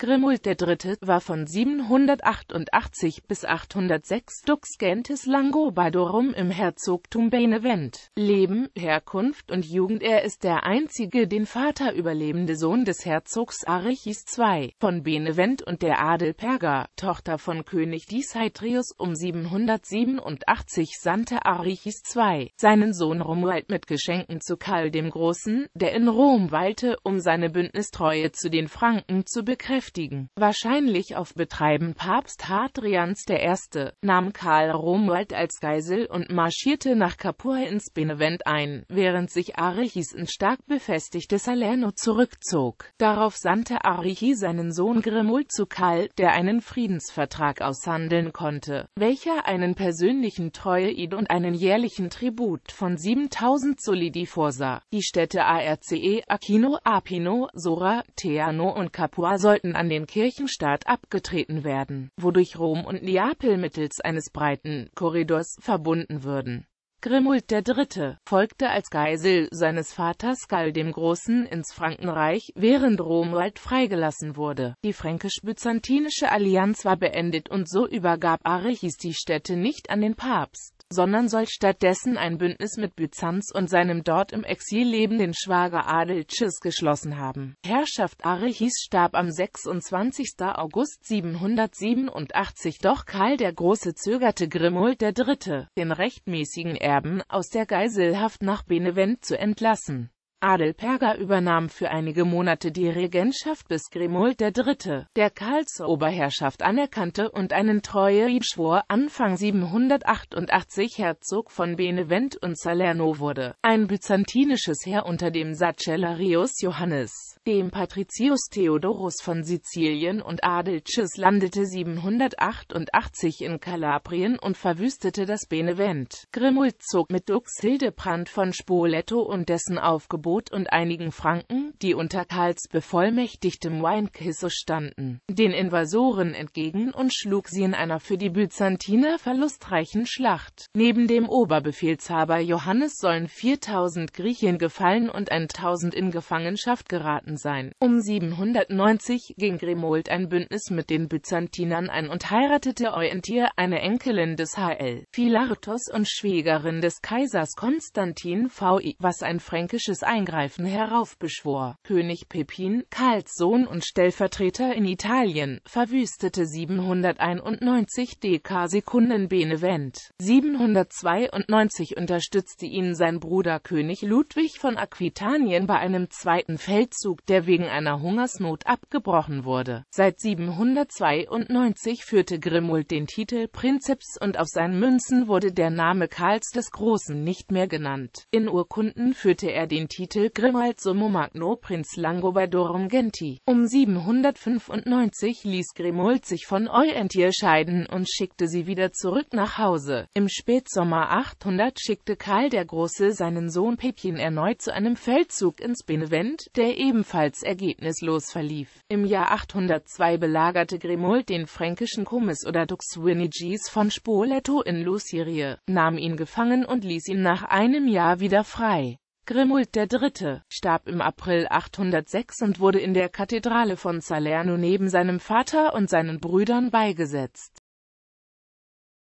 Grimold III. war von 788 bis 806 Dux Duxgentes Langobardorum im Herzogtum Benevent. Leben, Herkunft und Jugend Er ist der einzige den Vater überlebende Sohn des Herzogs Arichis II von Benevent und der Adel Perga, Tochter von König Dishaitrius um 787 sandte Arichis II seinen Sohn Romuald mit Geschenken zu Karl dem Großen, der in Rom weilte, um seine Bündnistreue zu den Franken zu bekräftigen beschäftigen. Wahrscheinlich auf Betreiben Papst Hadrians I. nahm Karl Romuald als Geisel und marschierte nach Capua ins Benevent ein, während sich Arichis in stark befestigte Salerno zurückzog. Darauf sandte Arichi seinen Sohn Grimul zu Karl, der einen Friedensvertrag aushandeln konnte, welcher einen persönlichen Treueid und einen jährlichen Tribut von 7000 Solidi vorsah. Die Städte Arce, Aquino, Apino, Sora, Teano und Capua sollten an den Kirchenstaat abgetreten werden, wodurch Rom und Neapel mittels eines breiten Korridors verbunden würden. Grimult III. folgte als Geisel seines Vaters Gall dem Großen ins Frankenreich, während Rom bald freigelassen wurde. Die fränkisch-byzantinische Allianz war beendet und so übergab Arichis die Städte nicht an den Papst sondern soll stattdessen ein Bündnis mit Byzanz und seinem dort im Exil lebenden Schwager Adelchis geschlossen haben. Herrschaft Arechis starb am 26. August 787, doch Karl der Große zögerte Grimold III., den rechtmäßigen Erben, aus der Geiselhaft nach Benevent zu entlassen. Adelperger übernahm für einige Monate die Regentschaft bis Grimold III., der Karls Oberherrschaft anerkannte und einen treuen Schwur Anfang 788 Herzog von Benevent und Salerno wurde, ein byzantinisches Heer unter dem Sacellarius Johannes, dem Patricius Theodorus von Sizilien und Adelchis landete 788 in Kalabrien und verwüstete das Benevent. Grimold zog mit Dux Hildebrand von Spoleto und dessen Aufgebot Angebot und einigen Franken, die unter Karls bevollmächtigtem Weinkisso standen, den Invasoren entgegen und schlug sie in einer für die Byzantiner verlustreichen Schlacht. Neben dem Oberbefehlshaber Johannes sollen 4000 Griechen gefallen und 1000 in Gefangenschaft geraten sein. Um 790 ging Grimold ein Bündnis mit den Byzantinern ein und heiratete Euentir, eine Enkelin des HL Philartos und Schwägerin des Kaisers Konstantin VI, was ein fränkisches Ein Eingreifen heraufbeschwor. König Pepin, Karls Sohn und Stellvertreter in Italien, verwüstete 791 DK Sekunden Benevent. 792 unterstützte ihn sein Bruder König Ludwig von Aquitanien bei einem zweiten Feldzug, der wegen einer Hungersnot abgebrochen wurde. Seit 792 führte Grimold den Titel Prinzeps und auf seinen Münzen wurde der Name Karls des Großen nicht mehr genannt. In Urkunden führte er den Titel Titel Grimalzomo Magno Prinz Langobardorum Genti. Um 795 ließ Grimold sich von Eulentir scheiden und schickte sie wieder zurück nach Hause. Im Spätsommer 800 schickte Karl der Große seinen Sohn Pepin erneut zu einem Feldzug ins Benevent, der ebenfalls ergebnislos verlief. Im Jahr 802 belagerte Grimold den fränkischen Kumis oder Duxwinigis von Spoleto in Lusirie, nahm ihn gefangen und ließ ihn nach einem Jahr wieder frei. Grimult III. starb im April 806 und wurde in der Kathedrale von Salerno neben seinem Vater und seinen Brüdern beigesetzt